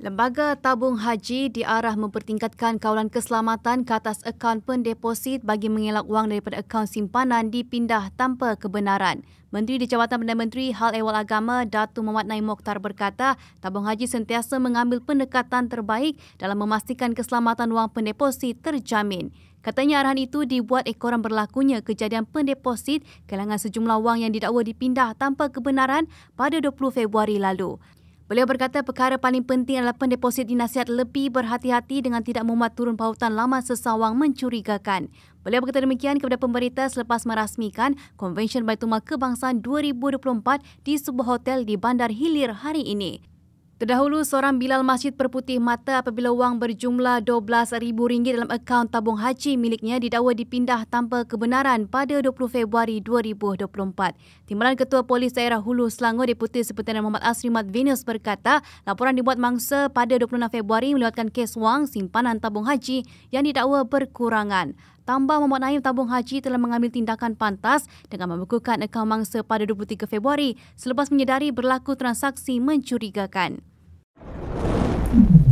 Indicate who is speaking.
Speaker 1: Lembaga Tabung Haji diarah mempertingkatkan kawalan keselamatan ke atas akaun pendeposit bagi mengelak wang daripada akaun simpanan dipindah tanpa kebenaran. Menteri di Jabatan Perdana Menteri Hal Ehwal Agama Datu Muhammad Naim Mokhtar berkata, Tabung Haji sentiasa mengambil pendekatan terbaik dalam memastikan keselamatan wang pendeposit terjamin. Katanya arahan itu dibuat ekoran berlakunya kejadian pendeposit kelangan sejumlah wang yang didakwa dipindah tanpa kebenaran pada 20 Februari lalu. Beliau berkata perkara paling penting adalah pendeposit dinasihat lebih berhati-hati dengan tidak memuat turun pautan lama sesawang mencurigakan. Beliau berkata demikian kepada pemberita selepas merasmikan Konvensyen Baitulmah Kebangsaan 2024 di sebuah hotel di Bandar Hilir hari ini. Terdahulu, seorang Bilal Masjid berputih mata apabila wang berjumlah RM12,000 dalam akaun tabung haji miliknya didakwa dipindah tanpa kebenaran pada 20 Februari 2024. Timbalan Ketua Polis Daerah Hulu Selangor Deputi Sepertanian Muhammad Asrimat Venus berkata, laporan dibuat mangsa pada 26 Februari melewatkan kes wang simpanan tabung haji yang didakwa berkurangan. Tambah Muhammad Naim Tabung Haji telah mengambil tindakan pantas dengan membekukan akaun mangsa pada 23 Februari selepas menyedari berlaku transaksi mencurigakan. Mm-hmm.